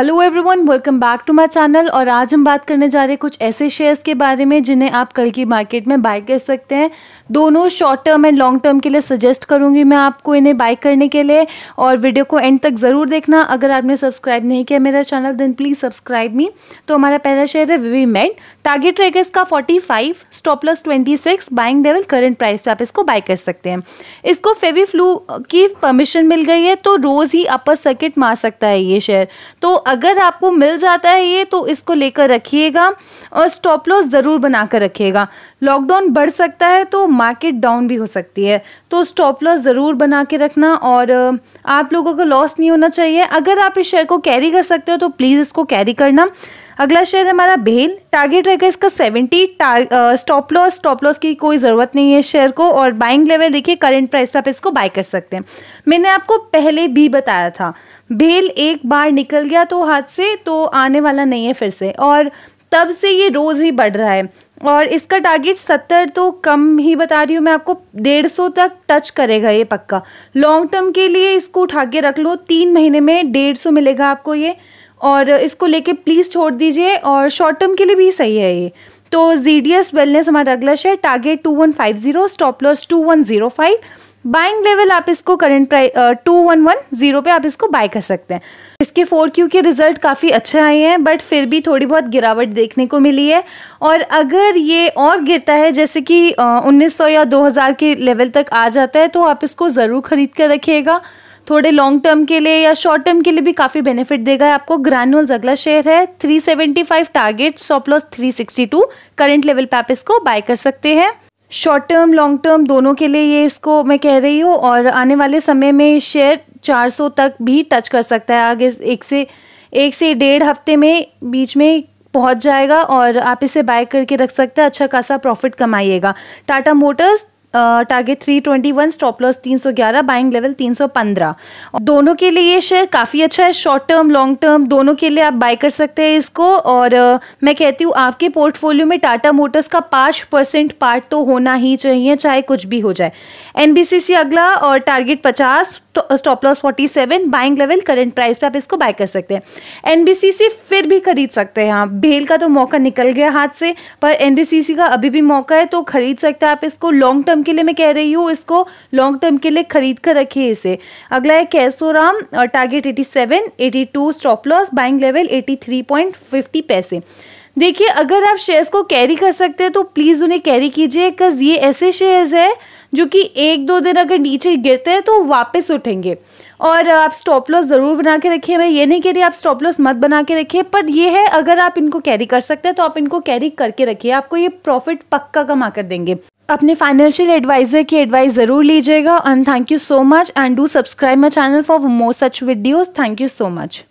hello everyone welcome back to my channel और आज हम बात करने जा रहे हैं कुछ ऐसे शेयर्स के बारे में जिन्हें आप कल की मार्केट में बाय कर सकते हैं दोनों short term and long term के लिए सजेस्ट करूंगी मैं आपको इन्हें बाय करने के लिए और वीडियो को एंड तक ज़रूर देखना अगर आपने सब्सक्राइब नहीं किया मेरा channel then please subscribe me तो हमारा पहला शेयर है वी मेड टारगेट रहेगा इसका forty five stop loss twenty six buying level current price पर आप इसको बाय कर सकते हैं इसको फेवी फ्लू की परमिशन मिल गई है तो रोज़ ही अपर सर्किट मार सकता है ये शेयर तो अगर आपको मिल जाता है ये तो इसको लेकर रखिएगा और स्टॉप लॉस ज़रूर बना कर रखिएगा लॉकडाउन बढ़ सकता है तो मार्केट डाउन भी हो सकती है तो स्टॉप लॉस ज़रूर बना के रखना और आप लोगों को लॉस नहीं होना चाहिए अगर आप इस शेयर को कैरी कर सकते हो तो प्लीज़ इसको कैरी करना अगला शेयर हमारा भेल टारगेट रहेगा इसका seventy stop loss stop loss की कोई ज़रूरत नहीं है शेयर को और बाइंग लेवल देखिए करेंट प्राइस पर आप इसको बाय कर सकते हैं मैंने आपको पहले भी बताया था भेल एक बार निकल गया तो हाथ से तो आने वाला नहीं है फिर से और तब से ये रोज़ ही बढ़ रहा है और इसका टारगेट सत्तर तो कम ही बता रही हूँ मैं आपको डेढ़ सौ तक टच करेगा ये पक्का लॉन्ग टर्म के लिए इसको उठा के रख लो तीन महीने में डेढ़ सौ मिलेगा आपको ये और इसको लेके प्लीज़ छोड़ दीजिए और शॉर्ट टर्म के लिए भी सही है ये तो जी डी एस वेलनेस हमारा अगला share target two one five zero stop loss two one zero five buying level आप इसको current price two one one zero पे आप इसको बाय कर सकते हैं इसके फोर क्यू के रिजल्ट काफ़ी अच्छे आए हैं बट फिर भी थोड़ी बहुत गिरावट देखने को मिली है और अगर ये और गिरता है जैसे कि उन्नीस सौ या दो हज़ार के लेवल तक आ जाता है तो आप इसको ज़रूर ख़रीद कर रखिएगा थोड़े लॉन्ग टर्म के लिए या शॉर्ट टर्म के लिए भी काफ़ी बेनिफिट देगा आपको ग्रैनुअल अगला शेयर है 375 target stop loss two current level पे आप इसको बाय कर सकते हैं शॉर्ट टर्म लॉन्ग टर्म दोनों के लिए ये इसको मैं कह रही हूँ और आने वाले समय में शेयर 400 तक भी टच कर सकता है आगे एक से एक से डेढ़ हफ्ते में बीच में पहुँच जाएगा और आप इसे बाय करके रख सकते हैं अच्छा खासा प्रॉफिट कमाइएगा Tata Motors target three twenty one stop loss तीन सौ ग्यारह बाइंग लेवल तीन सौ पंद्रह दोनों के लिए ये शेयर काफ़ी अच्छा है शॉर्ट टर्म लॉन्ग टर्म दोनों के लिए आप बाय कर सकते हैं इसको और uh, मैं कहती हूँ आपके पोर्टफोलियो में टाटा मोटर्स का पाँच परसेंट पार्ट तो होना ही चाहिए चाहे कुछ भी हो जाए एन अगला और टारगेट पचास stop loss 47 buying level current price पे आप इसको बाय कर सकते हैं एनबीसीसी फिर भी खरीद सकते हैं आप भेल का तो मौका निकल गया हाथ से पर एनबीसीसी का अभी भी मौका है तो खरीद सकते हैं आप इसको लॉन्ग टर्म के लिए मैं कह रही हूँ इसको लॉन्ग टर्म के लिए खरीद कर रखिए इसे अगला है Kesoram target eighty seven eighty two stop loss buying level eighty three point fifty पैसे देखिए अगर आप शेयर्स को कैरी कर सकते हैं तो प्लीज़ उन्हें कैरी कीजिए बिकॉज ये ऐसे शेयर्स है जो कि एक दो दिन अगर नीचे गिरते हैं तो वापस उठेंगे और आप स्टॉप लॉस ज़रूर बना के रखिए मैं ये नहीं कह रही आप स्टॉप लॉस मत बना के रखिए पर ये है अगर आप इनको कैरी कर सकते हैं तो आप इनको कैरी करके रखिए आपको ये प्रॉफिट पक्का कमा कर देंगे अपने फाइनेंशियल एडवाइजर की एडवाइस ज़रूर लीजिएगा and thank you so much and do subscribe my channel for more such videos thank you so much